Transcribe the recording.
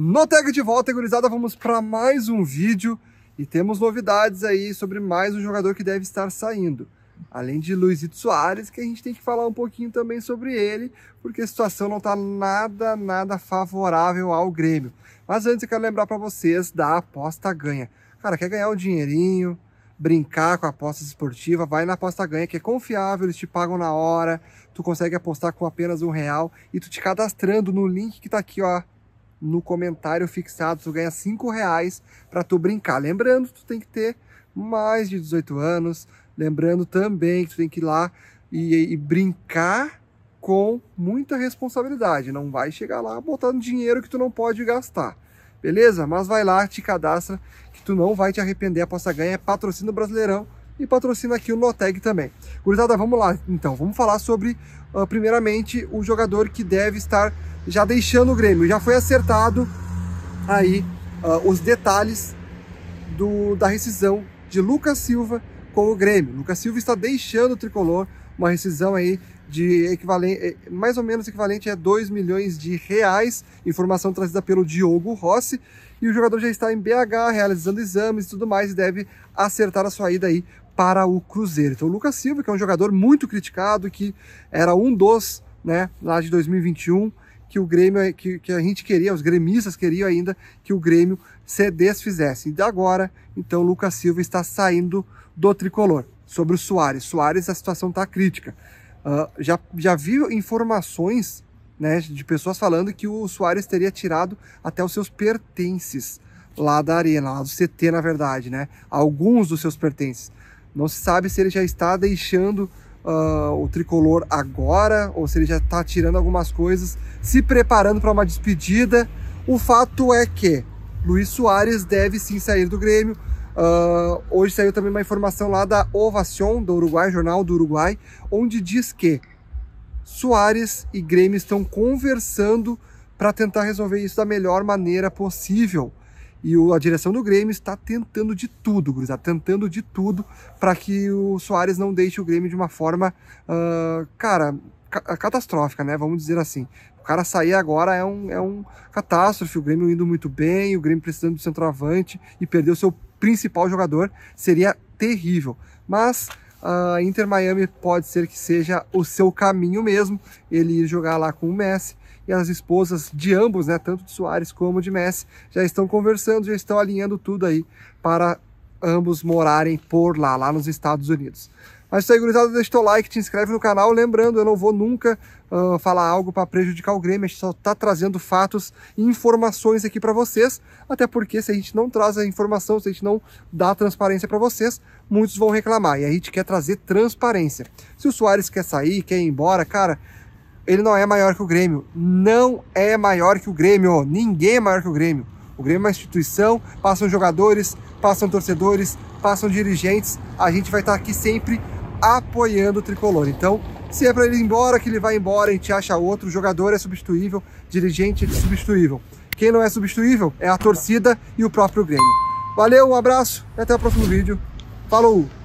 No tag de volta, gurizada, vamos para mais um vídeo e temos novidades aí sobre mais um jogador que deve estar saindo. Além de Luizito Soares, que a gente tem que falar um pouquinho também sobre ele, porque a situação não está nada, nada favorável ao Grêmio. Mas antes eu quero lembrar para vocês da aposta ganha. Cara, quer ganhar um dinheirinho, brincar com apostas esportiva, vai na aposta ganha, que é confiável, eles te pagam na hora, tu consegue apostar com apenas um real e tu te cadastrando no link que está aqui, ó, no comentário fixado, tu ganha 5 reais para tu brincar. Lembrando, tu tem que ter mais de 18 anos, lembrando também que tu tem que ir lá e, e brincar com muita responsabilidade, não vai chegar lá botando dinheiro que tu não pode gastar. Beleza? Mas vai lá, te cadastra, que tu não vai te arrepender. A Posta Ganha é patrocínio Brasileirão e patrocina aqui o Loteg também. Gurizada, vamos lá então, vamos falar sobre, uh, primeiramente, o jogador que deve estar já deixando o Grêmio. Já foi acertado aí uh, os detalhes do, da rescisão de Lucas Silva com o Grêmio. Lucas Silva está deixando o Tricolor uma rescisão aí de equivalente, eh, mais ou menos equivalente a 2 milhões de reais, informação trazida pelo Diogo Rossi, e o jogador já está em BH realizando exames e tudo mais e deve acertar a sua ida aí para o Cruzeiro. Então o Lucas Silva, que é um jogador muito criticado, que era um dos, né, lá de 2021, que o Grêmio, eh, que, que, a gente queria, os gremistas queriam ainda que o Grêmio se desfizesse. E agora, então, Lucas Silva está saindo do tricolor sobre o Soares. Soares, a situação está crítica. Uh, já, já vi informações né, de pessoas falando que o Soares teria tirado até os seus pertences lá da arena, lá do CT, na verdade, né? Alguns dos seus pertences. Não se sabe se ele já está deixando uh, o tricolor agora ou se ele já está tirando algumas coisas, se preparando para uma despedida. O fato é que Luiz Soares deve sim sair do Grêmio. Uh, hoje saiu também uma informação lá da Ovacion, do Uruguai, Jornal do Uruguai, onde diz que Soares e Grêmio estão conversando para tentar resolver isso da melhor maneira possível. E o, a direção do Grêmio está tentando de tudo, está tentando de tudo para que o Soares não deixe o Grêmio de uma forma, uh, cara, catastrófica, né? Vamos dizer assim. O cara sair agora é um, é um catástrofe. O Grêmio indo muito bem, o Grêmio precisando do centroavante e perder o seu principal jogador seria terrível. Mas a uh, Inter Miami pode ser que seja o seu caminho mesmo, ele ir jogar lá com o Messi. E as esposas de ambos, né, tanto de Soares como de Messi, já estão conversando, já estão alinhando tudo aí para ambos morarem por lá, lá nos Estados Unidos. Mas isso aí, gurizada, deixa teu like, te inscreve no canal. Lembrando, eu não vou nunca uh, falar algo para prejudicar o Grêmio, a gente só está trazendo fatos e informações aqui para vocês. Até porque se a gente não traz a informação, se a gente não dá transparência para vocês, muitos vão reclamar. E a gente quer trazer transparência. Se o Soares quer sair, quer ir embora, cara, ele não é maior que o Grêmio. Não é maior que o Grêmio. Ninguém é maior que o Grêmio. O Grêmio é uma instituição, passam jogadores, passam torcedores, passam dirigentes. A gente vai estar tá aqui sempre apoiando o tricolor. Então, se é para ele ir embora, que ele vai embora, a gente acha outro. O jogador é substituível, dirigente é substituível. Quem não é substituível é a torcida e o próprio Grêmio. Valeu, um abraço e até o próximo vídeo. Falou!